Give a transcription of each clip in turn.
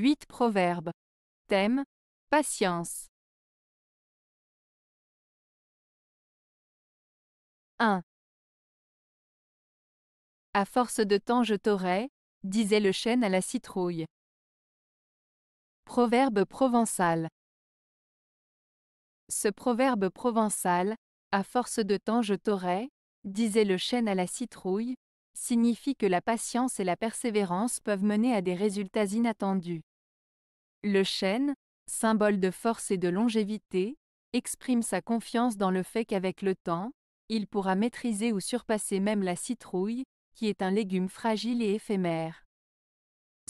8 Proverbes. Thème Patience. 1. À force de temps je t'aurai, disait le chêne à la citrouille. Proverbe provençal. Ce proverbe provençal, à force de temps je t'aurai, disait le chêne à la citrouille, signifie que la patience et la persévérance peuvent mener à des résultats inattendus. Le chêne, symbole de force et de longévité, exprime sa confiance dans le fait qu'avec le temps, il pourra maîtriser ou surpasser même la citrouille, qui est un légume fragile et éphémère.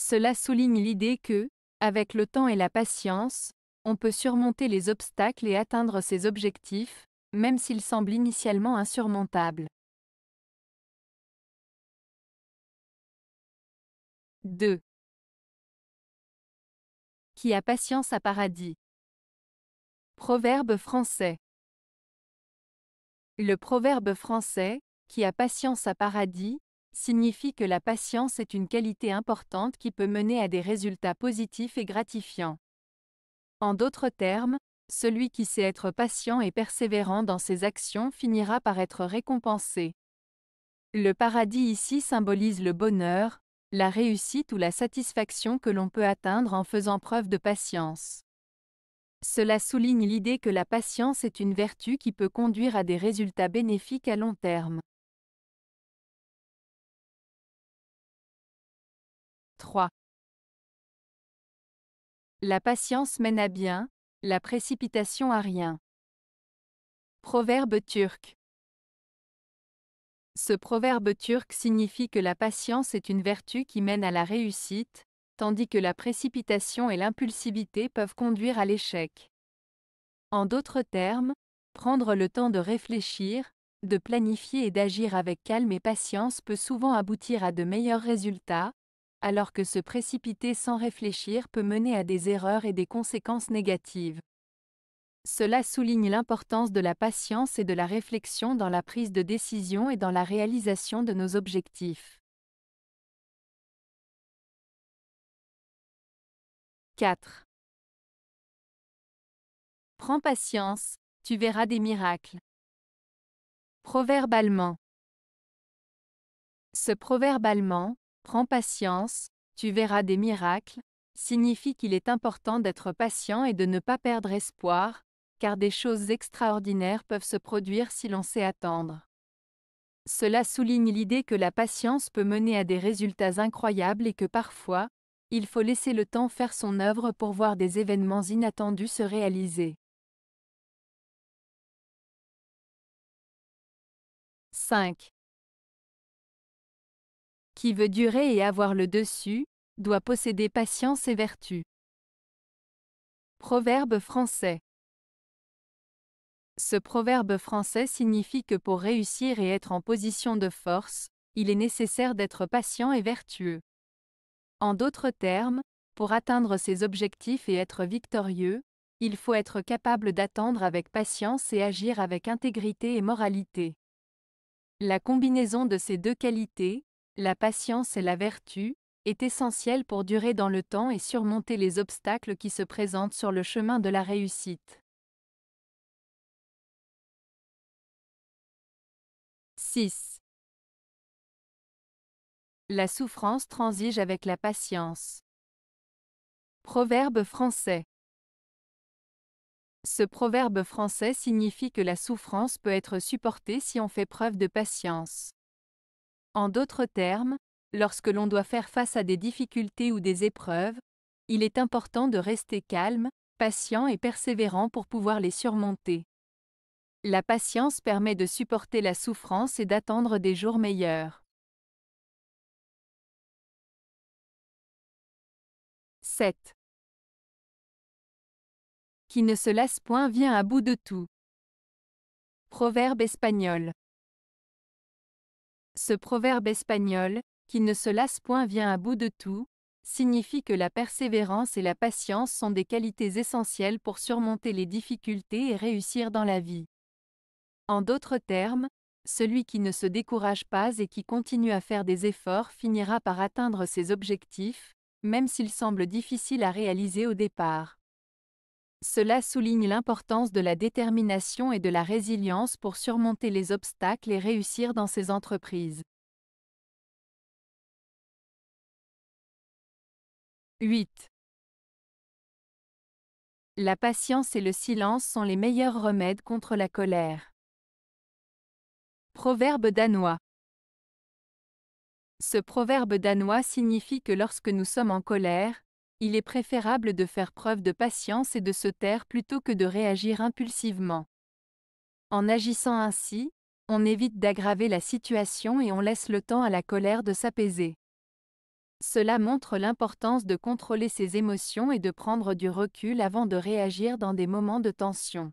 Cela souligne l'idée que, avec le temps et la patience, on peut surmonter les obstacles et atteindre ses objectifs, même s'ils semblent initialement insurmontables. 2 qui a patience à paradis. Proverbe français. Le proverbe français, qui a patience à paradis, signifie que la patience est une qualité importante qui peut mener à des résultats positifs et gratifiants. En d'autres termes, celui qui sait être patient et persévérant dans ses actions finira par être récompensé. Le paradis ici symbolise le bonheur, la réussite ou la satisfaction que l'on peut atteindre en faisant preuve de patience. Cela souligne l'idée que la patience est une vertu qui peut conduire à des résultats bénéfiques à long terme. 3. La patience mène à bien, la précipitation à rien. Proverbe turc. Ce proverbe turc signifie que la patience est une vertu qui mène à la réussite, tandis que la précipitation et l'impulsivité peuvent conduire à l'échec. En d'autres termes, prendre le temps de réfléchir, de planifier et d'agir avec calme et patience peut souvent aboutir à de meilleurs résultats, alors que se précipiter sans réfléchir peut mener à des erreurs et des conséquences négatives. Cela souligne l'importance de la patience et de la réflexion dans la prise de décision et dans la réalisation de nos objectifs. 4. Prends patience, tu verras des miracles. Proverbe allemand. Ce proverbe allemand, Prends patience, tu verras des miracles, signifie qu'il est important d'être patient et de ne pas perdre espoir, car des choses extraordinaires peuvent se produire si l'on sait attendre. Cela souligne l'idée que la patience peut mener à des résultats incroyables et que parfois, il faut laisser le temps faire son œuvre pour voir des événements inattendus se réaliser. 5. Qui veut durer et avoir le dessus, doit posséder patience et vertu. Proverbe français. Ce proverbe français signifie que pour réussir et être en position de force, il est nécessaire d'être patient et vertueux. En d'autres termes, pour atteindre ses objectifs et être victorieux, il faut être capable d'attendre avec patience et agir avec intégrité et moralité. La combinaison de ces deux qualités, la patience et la vertu, est essentielle pour durer dans le temps et surmonter les obstacles qui se présentent sur le chemin de la réussite. La souffrance transige avec la patience. Proverbe français. Ce proverbe français signifie que la souffrance peut être supportée si on fait preuve de patience. En d'autres termes, lorsque l'on doit faire face à des difficultés ou des épreuves, il est important de rester calme, patient et persévérant pour pouvoir les surmonter. La patience permet de supporter la souffrance et d'attendre des jours meilleurs. 7. Qui ne se lasse point vient à bout de tout. Proverbe espagnol. Ce proverbe espagnol, qui ne se lasse point vient à bout de tout, signifie que la persévérance et la patience sont des qualités essentielles pour surmonter les difficultés et réussir dans la vie. En d'autres termes, celui qui ne se décourage pas et qui continue à faire des efforts finira par atteindre ses objectifs, même s'ils semblent difficiles à réaliser au départ. Cela souligne l'importance de la détermination et de la résilience pour surmonter les obstacles et réussir dans ses entreprises. 8. La patience et le silence sont les meilleurs remèdes contre la colère. Proverbe danois. Ce proverbe danois signifie que lorsque nous sommes en colère, il est préférable de faire preuve de patience et de se taire plutôt que de réagir impulsivement. En agissant ainsi, on évite d'aggraver la situation et on laisse le temps à la colère de s'apaiser. Cela montre l'importance de contrôler ses émotions et de prendre du recul avant de réagir dans des moments de tension.